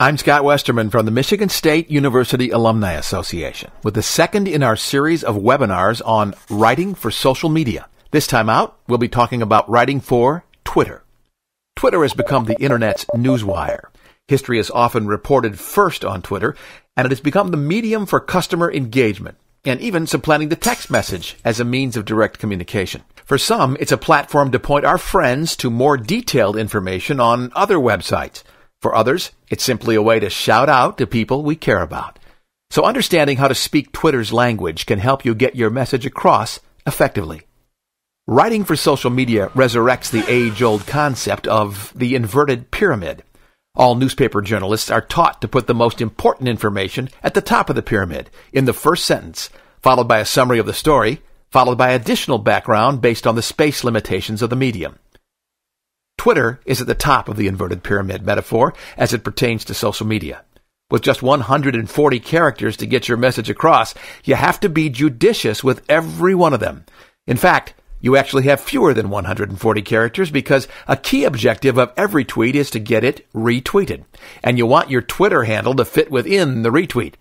I'm Scott Westerman from the Michigan State University Alumni Association with the second in our series of webinars on writing for social media. This time out, we'll be talking about writing for Twitter. Twitter has become the internet's newswire. History is often reported first on Twitter, and it has become the medium for customer engagement and even supplanting the text message as a means of direct communication. For some, it's a platform to point our friends to more detailed information on other websites – for others, it's simply a way to shout out to people we care about. So understanding how to speak Twitter's language can help you get your message across effectively. Writing for social media resurrects the age-old concept of the inverted pyramid. All newspaper journalists are taught to put the most important information at the top of the pyramid, in the first sentence, followed by a summary of the story, followed by additional background based on the space limitations of the medium. Twitter is at the top of the inverted pyramid metaphor as it pertains to social media. With just 140 characters to get your message across, you have to be judicious with every one of them. In fact, you actually have fewer than 140 characters because a key objective of every tweet is to get it retweeted. And you want your Twitter handle to fit within the retweet.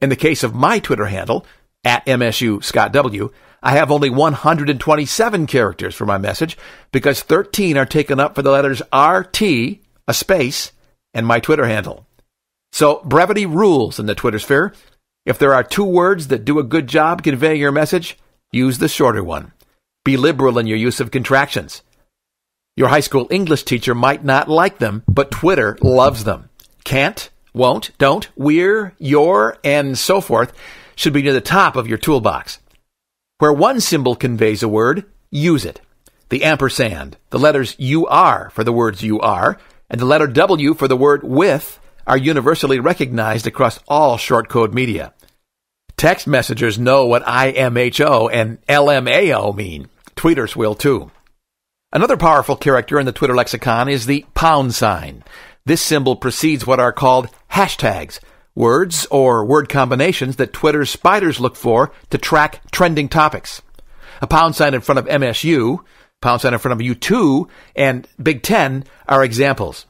In the case of my Twitter handle, at MSU Scott W. I have only 127 characters for my message because 13 are taken up for the letters RT, a space, and my Twitter handle. So brevity rules in the Twitter sphere. If there are two words that do a good job conveying your message, use the shorter one. Be liberal in your use of contractions. Your high school English teacher might not like them, but Twitter loves them. Can't, won't, don't, we're, your, and so forth should be near the top of your toolbox. Where one symbol conveys a word, use it. The ampersand, the letters UR for the words you are, and the letter W for the word with are universally recognized across all shortcode media. Text messengers know what IMHO and LMAO mean. Tweeters will too. Another powerful character in the Twitter lexicon is the pound sign. This symbol precedes what are called hashtags, words or word combinations that Twitter's spiders look for to track trending topics. A pound sign in front of MSU, pound sign in front of U2, and Big Ten are examples.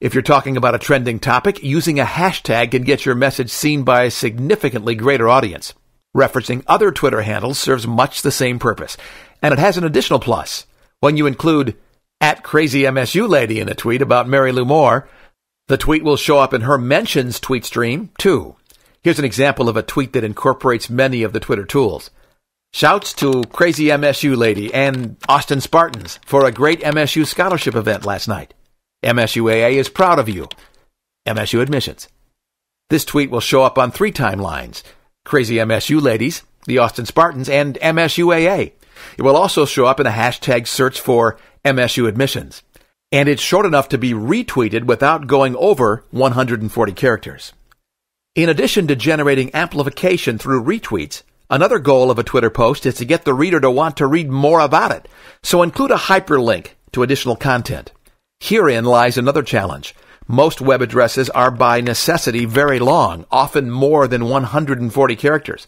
If you're talking about a trending topic, using a hashtag can get your message seen by a significantly greater audience. Referencing other Twitter handles serves much the same purpose. And it has an additional plus. When you include at crazy MSU lady in a tweet about Mary Lou Moore, the tweet will show up in her mentions tweet stream, too. Here's an example of a tweet that incorporates many of the Twitter tools. Shouts to Crazy MSU Lady and Austin Spartans for a great MSU scholarship event last night. MSUAA is proud of you. MSU Admissions. This tweet will show up on three timelines Crazy MSU Ladies, the Austin Spartans, and MSUAA. It will also show up in a hashtag search for MSU Admissions and it's short enough to be retweeted without going over 140 characters. In addition to generating amplification through retweets, another goal of a Twitter post is to get the reader to want to read more about it, so include a hyperlink to additional content. Herein lies another challenge. Most web addresses are by necessity very long, often more than 140 characters.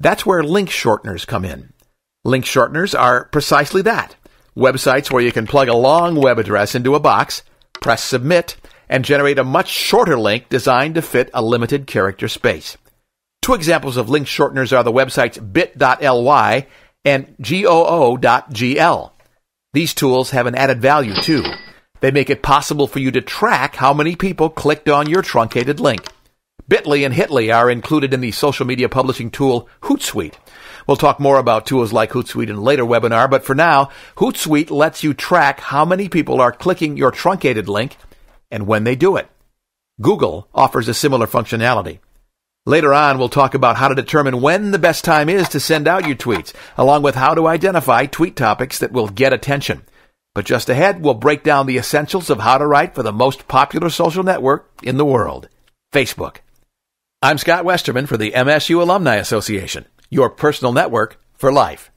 That's where link shorteners come in. Link shorteners are precisely that websites where you can plug a long web address into a box, press submit, and generate a much shorter link designed to fit a limited character space. Two examples of link shorteners are the websites bit.ly and goo.gl. These tools have an added value too. They make it possible for you to track how many people clicked on your truncated link. Bitly and Hitly are included in the social media publishing tool Hootsuite. We'll talk more about tools like Hootsuite in a later webinar, but for now, Hootsuite lets you track how many people are clicking your truncated link and when they do it. Google offers a similar functionality. Later on, we'll talk about how to determine when the best time is to send out your tweets, along with how to identify tweet topics that will get attention. But just ahead, we'll break down the essentials of how to write for the most popular social network in the world, Facebook. I'm Scott Westerman for the MSU Alumni Association, your personal network for life.